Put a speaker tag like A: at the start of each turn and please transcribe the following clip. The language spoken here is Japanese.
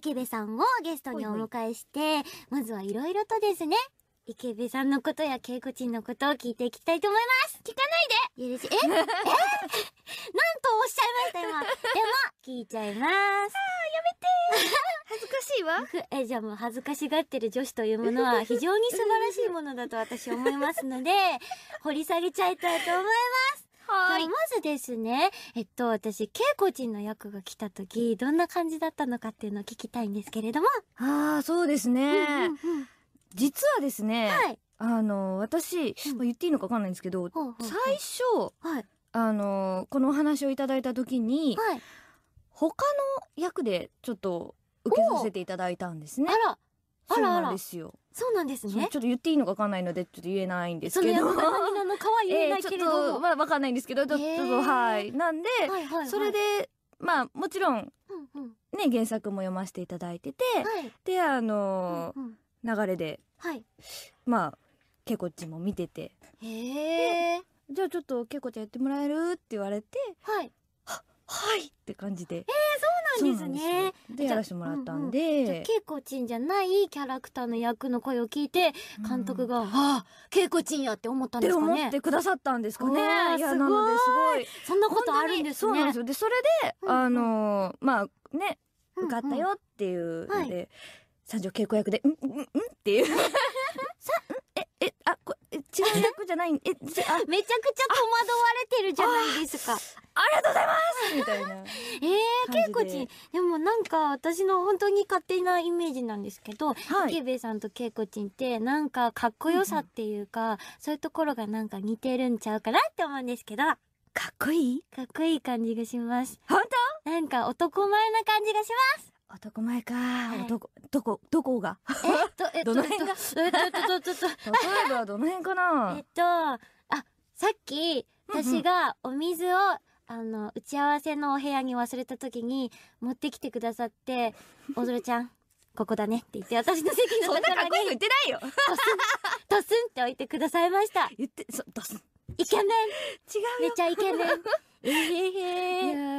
A: 池部さんをゲストにお迎えして、まずはいろいろとですね、池部さんのことや稽古人のことを聞いていきたいと思います
B: 聞かないで許し、え えなんとおっしゃい
A: ました今 でも、聞いちゃいます。ああ、やめて 恥ずかしいわ。え、じゃあもう恥ずかしがってる女子というものは非常に素晴らしいものだと私思いますので、掘り下げちゃいたいと思います。はい。まずですね、えっと、私、稽古人の役が来た
B: 時、どんな感じだったのかっていうのを聞きたいんですけれども。ああ、そうですね、実はですね、はい、あの、私、うん、言っていいのかわかんないんですけど、ほうほう最初、はい、あの、このお話をいただいた時に、はい、他の役でちょっと受けさせていただいたんですね。あら、
A: あらあらそうなんです
B: よ。そうなんですねちょっと言っていいのか分かんないのでちょっと言えないんですけどその役割なのかは言えないけれ ど、えー、ちょっとまだ分かんないんですけどちょっと、はいなんで、はいはいはい、それでまあもちろん、うんうん、ね原作も読ませていただいてて、はい、であの、うんうん、流れで、はい、まあけこっちも見ててへえじゃあちょっとけこちゃんやってもらえるって言われてはいははいって感じでえー、そ
A: なんですねでやらせてもらったんで恵子、うんちんじゃないキャラクターの役の声を聞いて監督が「うん、あ恵子ちんや」って思ったんですかねって思ってくださったんですかねすごいそんなことあるんですねそうなんですよで
B: それで、うんうん、あのまあね受かったよっていうので、うんうんはい、三条恵子役で「うんうんうん」っていう さええあこ違う役じゃないえあめちゃくちゃ戸惑われてるじゃないですかありがとうございますみたいなえー、いこ
A: ちでもなんか私の本当に勝手なイメージなんですけど、はい、池部さんとけいこちんってなんかかっこよさっていうか、うん、そういうところがなんか似てるんちゃうかなって思うんですけどかっこいいかっこいい感じがします本当なんか男前な感じがします男前
B: か、はい、男どこどこがえっとえっとえどの辺が例えばどの辺かなえっとあさっき
A: 私がお水をあの打ち合わせのお部屋に忘れた時に持ってきてくださって「おぞるちゃんここだね」って言って私の席のところにそんなかっこいい言ってないよドスンドスンって置いてくださいました言ってそドスンイケメン違うめちゃイケメンえへへ